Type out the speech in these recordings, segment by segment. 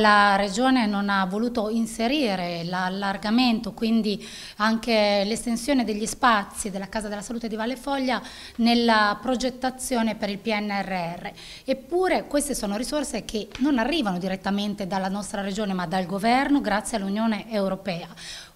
La Regione non ha voluto inserire l'allargamento, quindi anche l'estensione degli spazi della Casa della Salute di Valle Foglia nella progettazione per il PNRR. Eppure queste sono risorse che non arrivano direttamente dalla nostra Regione ma dal Governo grazie all'Unione Europea.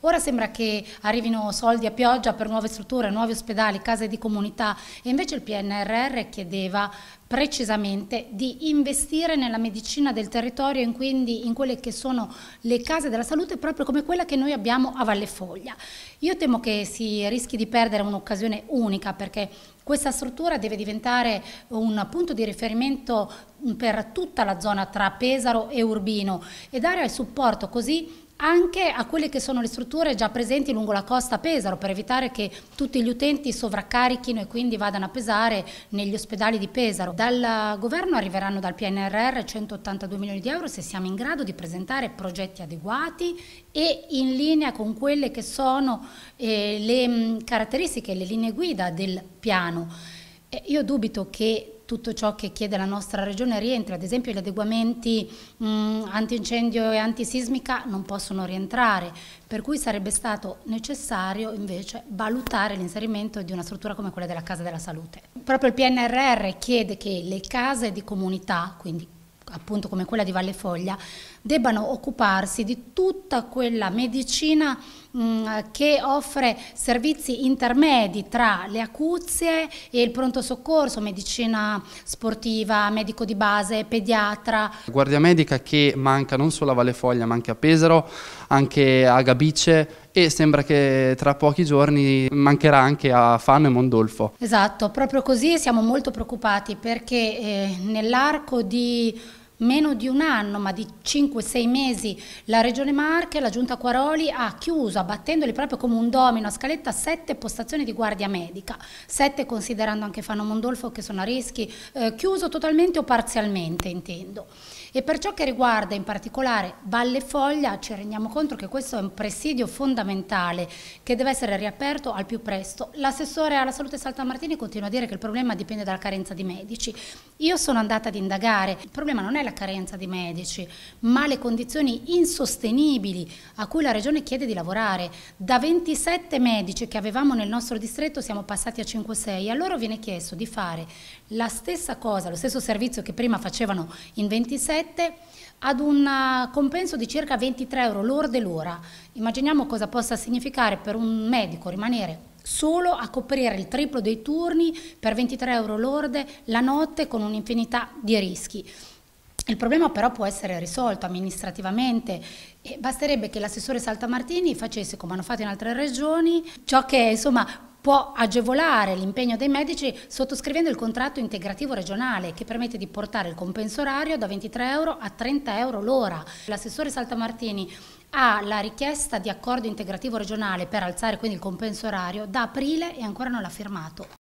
Ora sembra che arrivino soldi a pioggia per nuove strutture, nuovi ospedali, case di comunità e invece il PNRR chiedeva precisamente di investire nella medicina del territorio e quindi in quelle che sono le case della salute proprio come quella che noi abbiamo a Valle Foglia. Io temo che si rischi di perdere un'occasione unica perché questa struttura deve diventare un punto di riferimento per tutta la zona tra Pesaro e Urbino e dare il supporto così anche a quelle che sono le strutture già presenti lungo la costa Pesaro per evitare che tutti gli utenti sovraccarichino e quindi vadano a pesare negli ospedali di Pesaro. Dal governo arriveranno dal PNRR 182 milioni di euro se siamo in grado di presentare progetti adeguati e in linea con quelle che sono eh, le mh, mm, caratteristiche, le linee guida del piano. io dubito che tutto ciò che chiede la nostra regione rientra, ad esempio gli adeguamenti mh, mm, antincendio e antisismica non possono rientrare, per cui sarebbe stato necessario invece valutare l'inserimento di una struttura come quella della Casa della Salute. Proprio il PNRR chiede che le case di comunità, quindi appunto come quella di Valle Foglia, debbano occuparsi di tutta quella medicina Mm, che offre servizi intermedi tra le acuzie e il pronto soccorso, medicina sportiva, medico di base, pediatra. Guardia medica che manca non solo a Valle Foglia ma anche a Pesaro, anche a Gabice e sembra che tra pochi giorni mancherà anche a Fano e Mondolfo. Esatto, proprio così siamo molto preoccupati perché eh, nell'arco di meno di un anno, ma di 5-6 mesi, la Regione Marche, la Giunta Quaroli ha chiuso, abbattendoli proprio come un domino a scaletta, sette postazioni di guardia medica, sette considerando anche Fano Mondolfo che sono a rischi, eh, chiuso totalmente o parzialmente intendo. E per ciò che riguarda in particolare Valle Foglia ci rendiamo conto che questo è un presidio fondamentale che deve essere riaperto al più presto. L'assessore alla salute Saltamartini continua a dire che il problema dipende dalla carenza di medici. Io sono andata ad indagare, il problema non è la carenza di medici, ma le condizioni insostenibili a cui la Regione chiede di lavorare. Da 27 medici che avevamo nel nostro distretto siamo passati a 5-6, a loro viene chiesto di fare la stessa cosa, lo stesso servizio che prima facevano in 27, ad un eh, compenso di circa 23 euro lorde l'ora. Immaginiamo cosa possa significare per un medico rimanere solo a coprire il triplo dei turni per 23 euro lorde la notte con un'infinità di rischi. Il problema però può essere risolto amministrativamente e basterebbe che l'assessore Saltamartini facesse, come hanno fatto in altre regioni, ciò che insomma può agevolare l'impegno dei medici sottoscrivendo il contratto integrativo regionale che permette di portare il compenso orario da 23 euro a 30 euro l'ora. L'assessore Saltamartini ha la richiesta di accordo integrativo regionale per alzare quindi il compenso orario da aprile e ancora non l'ha firmato.